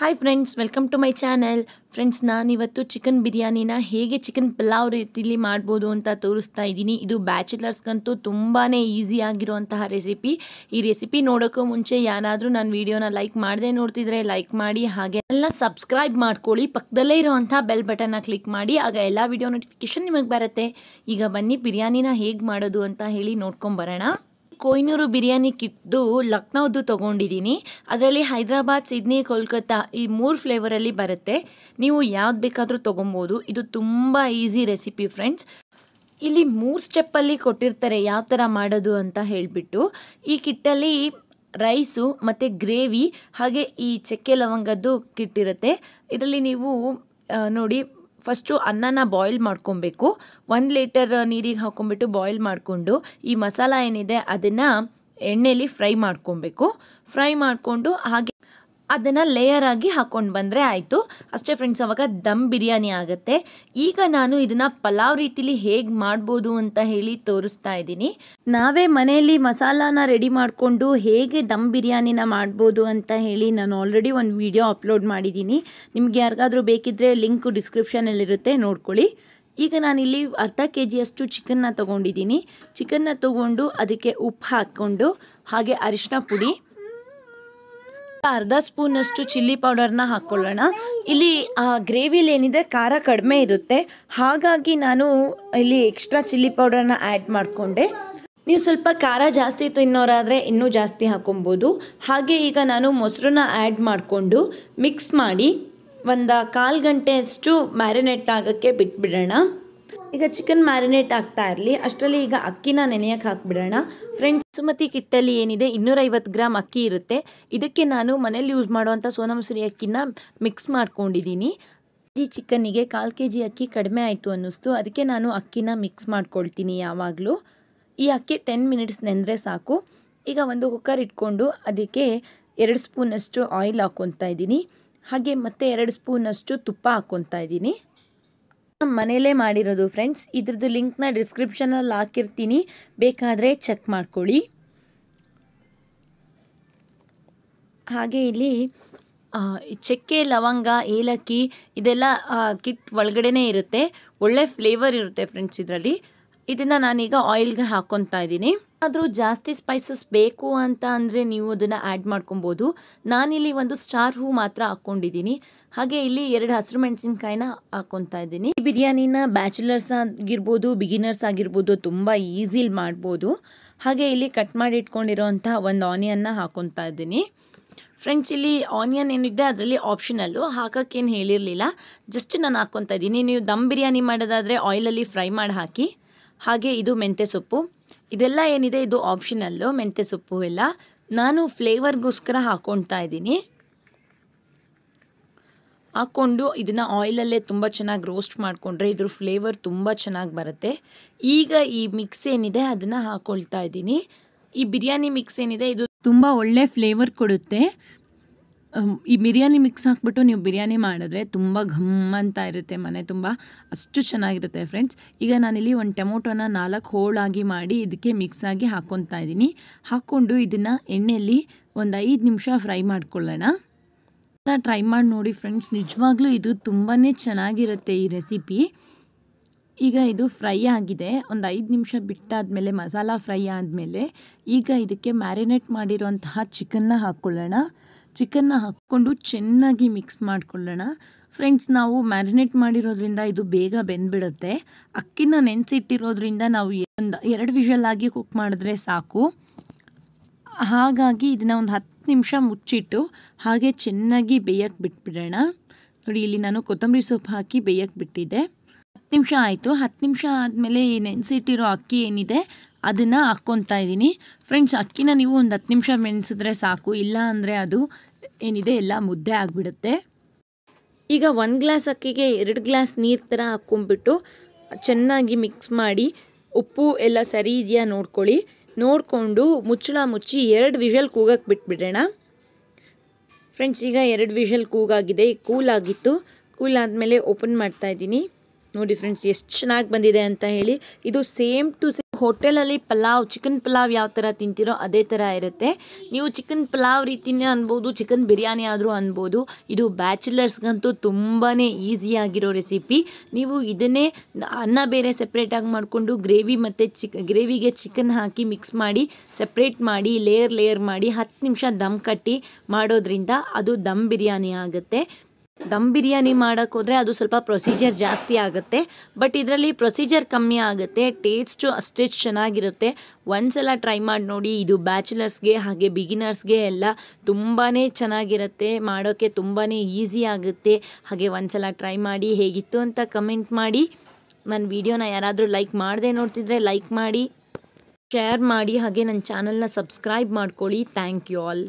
hi friends welcome to my channel friends ನಾನಿವತ್ತು chicken ಬಿರಿಯಾನಿನ ಹೇಗೆ ಚಿಕನ್ ಪಲಾವ್ ರೀತಿಲಿ ಮಾಡ್ಬೋದು ಅಂತ ತೋರಿಸ್ತಾ ಇದ್ದೀನಿ ಇದು ಬ್ಯಾಚುಲರ್ಸ್ಗಂತೂ ತುಂಬಾ ಈಸಿ ಆಗಿರುವಂತಹ ರೆಸಿಪಿ ಈ ರೆಸಿಪಿ ನೋಡೋಕ್ಕೂ ಮುಂಚೆ ಯಾರಾದರೂ ನಾನು ವೀಡಿಯೋನ ಲೈಕ್ ಮಾಡದೆ ನೋಡ್ತಿದ್ರೆ ಲೈಕ್ ಮಾಡಿ ಹಾಗೆ ಎಲ್ಲ ಸಬ್ಸ್ಕ್ರೈಬ್ ಮಾಡ್ಕೊಳ್ಳಿ ಪಕ್ಕದಲ್ಲೇ ಇರೋವಂಥ ಬೆಲ್ ಬಟನ್ನ ಕ್ಲಿಕ್ ಮಾಡಿ ಆಗ ಎಲ್ಲ ವಿಡಿಯೋ ನೋಟಿಫಿಕೇಷನ್ ನಿಮಗೆ ಬರುತ್ತೆ ಈಗ ಬನ್ನಿ ಬಿರಿಯಾನಿನ ಹೇಗೆ ಮಾಡೋದು ಅಂತ ಹೇಳಿ ನೋಡ್ಕೊಂಬರೋಣ ಕೊಯ್ನೂರು ಬಿರಿಯಾನಿ ಕಿಟ್ದು ಲಕ್ನೋದು ತೊಗೊಂಡಿದ್ದೀನಿ ಅದರಲ್ಲಿ ಹೈದ್ರಾಬಾದ್ ಸಿಡ್ನಿ ಕೋಲ್ಕತ್ತಾ ಈ ಮೂರು ಫ್ಲೇವರಲ್ಲಿ ಬರುತ್ತೆ ನೀವು ಯಾವ್ದು ಬೇಕಾದರೂ ತೊಗೊಬೋದು ಇದು ತುಂಬ ಈಸಿ ರೆಸಿಪಿ ಫ್ರೆಂಡ್ಸ್ ಇಲ್ಲಿ ಮೂರು ಸ್ಟೆಪ್ಪಲ್ಲಿ ಕೊಟ್ಟಿರ್ತಾರೆ ಯಾವ ಥರ ಮಾಡೋದು ಅಂತ ಹೇಳಿಬಿಟ್ಟು ಈ ಕಿಟ್ಟಲ್ಲಿ ರೈಸು ಮತ್ತು ಗ್ರೇವಿ ಹಾಗೆ ಈ ಚಕ್ಕೆ ಲವಂಗದ್ದು ಕಿಟ್ಟಿರುತ್ತೆ ಇದರಲ್ಲಿ ನೀವು ನೋಡಿ ಫಸ್ಟು ಅನ್ನನ ಬಾಯ್ಲ್ ಮಾಡ್ಕೊಬೇಕು ಒಂದು ಲೀಟರ್ ನೀರಿಗೆ ಹಾಕೊಂಡ್ಬಿಟ್ಟು ಬಾಯ್ಲ್ ಮಾಡಿಕೊಂಡು ಈ ಮಸಾಲ ಏನಿದೆ ಅದನ್ನು ಎಣ್ಣೆಯಲ್ಲಿ ಫ್ರೈ ಮಾಡ್ಕೊಬೇಕು ಫ್ರೈ ಮಾಡಿಕೊಂಡು ಹಾಗೆ ಅದನ್ನು ಲೇಯರ್ ಆಗಿ ಹಾಕ್ಕೊಂಡು ಬಂದರೆ ಆಯಿತು ಅಷ್ಟೇ ಫ್ರೆಂಡ್ಸ್ ಅವಾಗ ದಮ್ ಬಿರಿಯಾನಿ ಆಗುತ್ತೆ ಈಗ ನಾನು ಇದನ್ನು ಪಲಾವ್ ರೀತಿಲಿ ಹೇಗೆ ಮಾಡ್ಬೋದು ಅಂತ ಹೇಳಿ ತೋರಿಸ್ತಾ ಇದ್ದೀನಿ ನಾವೇ ಮನೆಯಲ್ಲಿ ಮಸಾಲಾನ ರೆಡಿ ಮಾಡಿಕೊಂಡು ಹೇಗೆ ದಮ್ ಬಿರಿಯಾನಿನ ಮಾಡ್ಬೋದು ಅಂತ ಹೇಳಿ ನಾನು ಆಲ್ರೆಡಿ ಒಂದು ವಿಡಿಯೋ ಅಪ್ಲೋಡ್ ಮಾಡಿದ್ದೀನಿ ನಿಮ್ಗೆ ಯಾರಿಗಾದರೂ ಬೇಕಿದ್ದರೆ ಲಿಂಕು ಡಿಸ್ಕ್ರಿಪ್ಷನಲ್ಲಿರುತ್ತೆ ನೋಡ್ಕೊಳ್ಳಿ ಈಗ ನಾನಿಲ್ಲಿ ಅರ್ಧ ಕೆ ಜಿಯಷ್ಟು ಚಿಕನ್ನ ತೊಗೊಂಡಿದ್ದೀನಿ ಚಿಕನ್ನ ತೊಗೊಂಡು ಅದಕ್ಕೆ ಉಪ್ಪು ಹಾಕ್ಕೊಂಡು ಹಾಗೆ ಅರಿಶಿನ ಪುಡಿ ಅರ್ಧ ಸ್ಪೂನಷ್ಟು ಚಿಲ್ಲಿ ಪೌಡರ್ನ ಹಾಕ್ಕೊಳ್ಳೋಣ ಇಲ್ಲಿ ಆ ಗ್ರೇವಿಲಿ ಏನಿದೆ ಖಾರ ಕಡಿಮೆ ಇರುತ್ತೆ ಹಾಗಾಗಿ ನಾನು ಇಲ್ಲಿ ಎಕ್ಸ್ಟ್ರಾ ಚಿಲ್ಲಿ ಪೌಡರ್ನ ಆ್ಯಡ್ ಮಾಡಿಕೊಂಡೆ ನೀವು ಸ್ವಲ್ಪ ಖಾರ ಜಾಸ್ತಿ ತಿನ್ನೋರಾದರೆ ಇನ್ನೂ ಜಾಸ್ತಿ ಹಾಕೊಬೋದು ಹಾಗೆ ಈಗ ನಾನು ಮೊಸರನ್ನ ಆ್ಯಡ್ ಮಾಡಿಕೊಂಡು ಮಿಕ್ಸ್ ಮಾಡಿ ಒಂದು ಕಾಲು ಗಂಟೆಯಷ್ಟು ಮ್ಯಾರಿನೇಟ್ ಆಗೋಕ್ಕೆ ಬಿಟ್ಬಿಡೋಣ ಈಗ ಚಿಕನ್ ಮ್ಯಾರಿನೇಟ್ ಆಗ್ತಾ ಇರಲಿ ಅಷ್ಟರಲ್ಲಿ ಈಗ ಅಕ್ಕಿನ ನೆನೆಯಕ್ಕೆ ಹಾಕ್ಬಿಡೋಣ ಫ್ರೆಂಡ್ಸ್ ಸುಮತಿ ಕಿಟ್ಟಲ್ಲಿ ಏನಿದೆ ಇನ್ನೂರೈವತ್ತು ಗ್ರಾಮ್ ಅಕ್ಕಿ ಇರುತ್ತೆ ಇದಕ್ಕೆ ನಾನು ಮನೇಲಿ ಯೂಸ್ ಮಾಡುವಂಥ ಸೋನಮಸೂರಿ ಅಕ್ಕಿನ ಮಿಕ್ಸ್ ಮಾಡ್ಕೊಂಡಿದ್ದೀನಿ ಜಿ ಚಿಕನ್ನಿಗೆ ಕಾಲು ಕೆ ಜಿ ಅಕ್ಕಿ ಕಡಿಮೆ ಆಯಿತು ಅನ್ನಿಸ್ತು ಅದಕ್ಕೆ ನಾನು ಅಕ್ಕಿನ ಮಿಕ್ಸ್ ಮಾಡ್ಕೊಳ್ತೀನಿ ಯಾವಾಗಲೂ ಈ ಅಕ್ಕಿ ಟೆನ್ ಮಿನಿಟ್ಸ್ ನೆಂದರೆ ಸಾಕು ಈಗ ಒಂದು ಕುಕ್ಕರ್ ಇಟ್ಕೊಂಡು ಅದಕ್ಕೆ ಎರಡು ಸ್ಪೂನಷ್ಟು ಆಯಿಲ್ ಹಾಕ್ಕೊತಾ ಇದ್ದೀನಿ ಹಾಗೆ ಮತ್ತೆ ಎರಡು ಸ್ಪೂನಷ್ಟು ತುಪ್ಪ ಹಾಕ್ಕೊತಾ ಇದ್ದೀನಿ ನಮ್ಮ ಮನೇಲೇ ಮಾಡಿರೋದು ಫ್ರೆಂಡ್ಸ್ ಇದ್ರದ್ದು ಲಿಂಕ್ನ ಡಿಸ್ಕ್ರಿಪ್ಷನಲ್ಲಿ ಹಾಕಿರ್ತೀನಿ ಬೇಕಾದರೆ ಚೆಕ್ ಮಾಡ್ಕೊಳ್ಳಿ ಹಾಗೆ ಇಲ್ಲಿ ಚಕ್ಕೆ ಲವಂಗ ಏಲಕ್ಕಿ ಇದೆಲ್ಲ ಕಿಟ್ ಒಳಗಡೆನೇ ಇರುತ್ತೆ ಒಳ್ಳೆ ಫ್ಲೇವರ್ ಇರುತ್ತೆ ಫ್ರೆಂಡ್ಸ್ ಇದರಲ್ಲಿ ಇದನ್ನು ನಾನೀಗ ಆಯಿಲ್ಗೆ ಹಾಕೊತಾ ಇದ್ದೀನಿ ಆದರೂ ಜಾಸ್ತಿ ಸ್ಪೈಸಸ್ ಬೇಕು ಅಂತ ಅಂದರೆ ನೀವು ಅದನ್ನು ಆ್ಯಡ್ ಮಾಡ್ಕೊಬೋದು ನಾನಿಲ್ಲಿ ಒಂದು ಸ್ಟಾರ್ ಹೂ ಮಾತ್ರ ಹಾಕ್ಕೊಂಡಿದ್ದೀನಿ ಹಾಗೆ ಇಲ್ಲಿ ಎರಡು ಹಸಿರು ಮೆಣಸಿನ್ಕಾಯಿನ ಹಾಕ್ಕೊತಾ ಇದ್ದೀನಿ ಈ ಬಿರಿಯಾನಿನ ಬ್ಯಾಚುಲರ್ಸ್ ಆಗಿರ್ಬೋದು ಬಿಗಿನರ್ಸ್ ಆಗಿರ್ಬೋದು ತುಂಬ ಈಸಿಲಿ ಮಾಡ್ಬೋದು ಹಾಗೆ ಇಲ್ಲಿ ಕಟ್ ಮಾಡಿ ಇಟ್ಕೊಂಡಿರೋಂಥ ಒಂದು ಆನಿಯನ್ನ ಹಾಕ್ಕೊತಾ ಇದ್ದೀನಿ ಫ್ರೆಂಡ್ಸ್ ಇಲ್ಲಿ ಆನಿಯನ್ ಏನಿದೆ ಅದರಲ್ಲಿ ಆಪ್ಷನಲ್ಲು ಹಾಕೋಕ್ಕೇನು ಹೇಳಿರಲಿಲ್ಲ ಜಸ್ಟ್ ನಾನು ಹಾಕ್ಕೊತಾ ಇದ್ದೀನಿ ನೀವು ದಮ್ ಬಿರಿಯಾನಿ ಮಾಡೋದಾದರೆ ಆಯಿಲಲ್ಲಿ ಫ್ರೈ ಮಾಡಿ ಹಾಕಿ ಹಾಗೆ ಇದು ಮೆಂತೆ ಸೊಪ್ಪು ಇದೆಲ್ಲ ಏನಿದೆ ಇದು ಆಪ್ಷನಲ್ಲು ಮೆಂತ್ಯ ಸೊಪ್ಪು ಎಲ್ಲ ನಾನು ಫ್ಲೇವರ್ಗೋಸ್ಕರ ಹಾಕ್ಕೊಳ್ತಾ ಇದ್ದೀನಿ ಹಾಕ್ಕೊಂಡು ಇದನ್ನು ಆಯಿಲಲ್ಲೇ ತುಂಬ ಚೆನ್ನಾಗಿ ರೋಸ್ಟ್ ಮಾಡಿಕೊಂಡ್ರೆ ಇದ್ರ ಫ್ಲೇವರ್ ತುಂಬ ಚೆನ್ನಾಗಿ ಬರುತ್ತೆ ಈಗ ಈ ಮಿಕ್ಸ್ ಏನಿದೆ ಅದನ್ನು ಹಾಕೊಳ್ತಾ ಇದ್ದೀನಿ ಈ ಬಿರಿಯಾನಿ ಮಿಕ್ಸ್ ಏನಿದೆ ಇದು ತುಂಬ ಒಳ್ಳೆ ಫ್ಲೇವರ್ ಕೊಡುತ್ತೆ ಈ ಬಿರಿಯಾನಿ ಮಿಕ್ಸ್ ಹಾಕ್ಬಿಟ್ಟು ನೀವು ಬಿರಿಯಾನಿ ಮಾಡಿದ್ರೆ ತುಂಬ ಘಮ್ ಅಂತ ಇರುತ್ತೆ ಮನೆ ತುಂಬ ಅಷ್ಟು ಚೆನ್ನಾಗಿರುತ್ತೆ ಫ್ರೆಂಡ್ಸ್ ಈಗ ನಾನಿಲ್ಲಿ ಒಂದು ಟೊಮೊಟೊನ ನಾಲ್ಕು ಹೋಳಾಗಿ ಮಾಡಿ ಇದಕ್ಕೆ ಮಿಕ್ಸ್ ಆಗಿ ಹಾಕ್ಕೊತಾ ಇದ್ದೀನಿ ಹಾಕ್ಕೊಂಡು ಇದನ್ನು ಎಣ್ಣೆಯಲ್ಲಿ ಒಂದು ಐದು ನಿಮಿಷ ಫ್ರೈ ಮಾಡ್ಕೊಳ್ಳೋಣ ಟ್ರೈ ಮಾಡಿ ನೋಡಿ ಫ್ರೆಂಡ್ಸ್ ನಿಜವಾಗ್ಲೂ ಇದು ತುಂಬಾ ಚೆನ್ನಾಗಿರುತ್ತೆ ಈ ರೆಸಿಪಿ ಈಗ ಇದು ಫ್ರೈ ಆಗಿದೆ ಒಂದು ಐದು ನಿಮಿಷ ಬಿಟ್ಟಾದಮೇಲೆ ಮಸಾಲ ಫ್ರೈ ಆದಮೇಲೆ ಈಗ ಇದಕ್ಕೆ ಮ್ಯಾರಿನೇಟ್ ಮಾಡಿರೋಂತಹ ಚಿಕನ್ನ ಹಾಕ್ಕೊಳ್ಳೋಣ ಚಿಕನ್ನ ಹಾಕ್ಕೊಂಡು ಚೆನ್ನಾಗಿ ಮಿಕ್ಸ್ ಮಾಡಿಕೊಳ್ಳೋಣ ಫ್ರೆಂಡ್ಸ್ ನಾವು ಮ್ಯಾರಿನೇಟ್ ಮಾಡಿರೋದ್ರಿಂದ ಇದು ಬೇಗ ಬೆಂದ್ಬಿಡುತ್ತೆ ಅಕ್ಕಿನ ನೆನೆಸಿಟ್ಟಿರೋದ್ರಿಂದ ನಾವು ಒಂದು ಎರಡು ವಿಷಲ್ ಆಗಿ ಕುಕ್ ಮಾಡಿದ್ರೆ ಸಾಕು ಹಾಗಾಗಿ ಇದನ್ನ ಒಂದು ಹತ್ತು ನಿಮಿಷ ಮುಚ್ಚಿಟ್ಟು ಹಾಗೆ ಚೆನ್ನಾಗಿ ಬೇಯಕ್ಕೆ ಬಿಟ್ಬಿಡೋಣ ನೋಡಿ ಇಲ್ಲಿ ನಾನು ಕೊತ್ತಂಬರಿ ಸೊಪ್ಪು ಹಾಕಿ ಬೇಯಕ್ಕೆ ಬಿಟ್ಟಿದ್ದೆ ಹತ್ತು ನಿಮಿಷ ಆಯಿತು ಹತ್ತು ನಿಮಿಷ ಆದಮೇಲೆ ಈ ನೆನೆಸಿಟ್ಟಿರೋ ಅಕ್ಕಿ ಏನಿದೆ ಅದನ್ನು ಹಾಕ್ಕೊತಾ ಇದ್ದೀನಿ ಫ್ರೆಂಡ್ಸ್ ಅಕ್ಕಿನ ನೀವು ಒಂದು ಹತ್ತು ನಿಮಿಷ ನೆನೆಸಿದ್ರೆ ಸಾಕು ಇಲ್ಲ ಅಂದರೆ ಅದು ಏನಿದೆ ಎಲ್ಲ ಮುದ್ದೆ ಆಗಿಬಿಡುತ್ತೆ ಈಗ ಒಂದು ಗ್ಲಾಸ್ ಅಕ್ಕಿಗೆ ಎರಡು ಗ್ಲಾಸ್ ನೀರು ಥರ ಹಾಕ್ಕೊಂಬಿಟ್ಟು ಚೆನ್ನಾಗಿ ಮಿಕ್ಸ್ ಮಾಡಿ ಉಪ್ಪು ಎಲ್ಲ ಸರಿ ಇದೆಯಾ ನೋಡ್ಕೊಳ್ಳಿ ನೋಡಿಕೊಂಡು ಮುಚ್ಚಳ ಮುಚ್ಚಿ ಎರಡು ವಿಷಲ್ ಕೂಗಕ್ಕೆ ಬಿಟ್ಬಿಡೋಣ ಫ್ರೆಂಡ್ಸ್ ಈಗ ಎರಡು ವಿಷಲ್ ಕೂಗಾಗಿದೆ ಕೂಲ್ ಆಗಿತ್ತು ಕೂಲ್ ಆದಮೇಲೆ ಓಪನ್ ಮಾಡ್ತಾ ನೋಡಿ ಫ್ರೆಂಡ್ಸ್ ಎಷ್ಟು ಚೆನ್ನಾಗಿ ಬಂದಿದೆ ಅಂತ ಹೇಳಿ ಇದು ಸೇಮ್ ಟು ಸೇಮ್ ಹೋಟೆಲಲ್ಲಿ ಪಲಾವ್ ಚಿಕನ್ ಪಲಾವ್ ಯಾವ ಥರ ತಿಂತೀರೋ ಅದೇ ಥರ ಇರುತ್ತೆ ನೀವು ಚಿಕನ್ ಪಲಾವ್ ರೀತಿನೇ ಅನ್ಬೋದು ಚಿಕನ್ ಬಿರಿಯಾನಿ ಆದರೂ ಅನ್ಬೋದು ಇದು ಬ್ಯಾಚುಲರ್ಸ್ಗಂತೂ ತುಂಬಾ ಈಸಿಯಾಗಿರೋ ರೆಸಿಪಿ ನೀವು ಇದನ್ನೇ ಅನ್ನ ಬೇರೆ ಸಪ್ರೇಟಾಗಿ ಮಾಡಿಕೊಂಡು ಗ್ರೇವಿ ಮತ್ತು ಚಿಕ್ ಗ್ರೇವಿಗೆ ಚಿಕನ್ ಹಾಕಿ ಮಿಕ್ಸ್ ಮಾಡಿ ಸಪ್ರೇಟ್ ಮಾಡಿ ಲೇಯರ್ ಲೇಯರ್ ಮಾಡಿ ಹತ್ತು ನಿಮಿಷ ದಮ್ ಕಟ್ಟಿ ಮಾಡೋದ್ರಿಂದ ಅದು ದಮ್ ಬಿರಿಯಾನಿ ಆಗುತ್ತೆ ದಮ್ ಬಿರಿಯಾನಿ ಮಾಡೋಕ್ಕೋದ್ರೆ ಅದು ಸ್ವಲ್ಪ ಪ್ರೊಸೀಜರ್ ಜಾಸ್ತಿ ಆಗುತ್ತೆ ಬಟ್ ಇದರಲ್ಲಿ ಪ್ರೊಸೀಜರ್ ಕಮ್ಮಿ ಆಗುತ್ತೆ ಟೇಸ್ಟು ಅಷ್ಟೇ ಚೆನ್ನಾಗಿರುತ್ತೆ ಒಂದ್ಸಲ ಟ್ರೈ ಮಾಡಿ ನೋಡಿ ಇದು ಬ್ಯಾಚುಲರ್ಸ್ಗೆ ಹಾಗೆ ಬಿಗಿನರ್ಸ್ಗೆ ಎಲ್ಲ ತುಂಬಾ ಚೆನ್ನಾಗಿರುತ್ತೆ ಮಾಡೋಕ್ಕೆ ತುಂಬಾ ಈಸಿ ಆಗುತ್ತೆ ಹಾಗೆ ಸಲ ಟ್ರೈ ಮಾಡಿ ಹೇಗಿತ್ತು ಅಂತ ಕಮೆಂಟ್ ಮಾಡಿ ನನ್ನ ವೀಡಿಯೋನ ಯಾರಾದರೂ ಲೈಕ್ ಮಾಡದೆ ನೋಡ್ತಿದ್ರೆ ಲೈಕ್ ಮಾಡಿ ಶೇರ್ ಮಾಡಿ ಹಾಗೆ ನನ್ನ ಚಾನಲ್ನ ಸಬ್ಸ್ಕ್ರೈಬ್ ಮಾಡ್ಕೊಳ್ಳಿ ಥ್ಯಾಂಕ್ ಯು ಆಲ್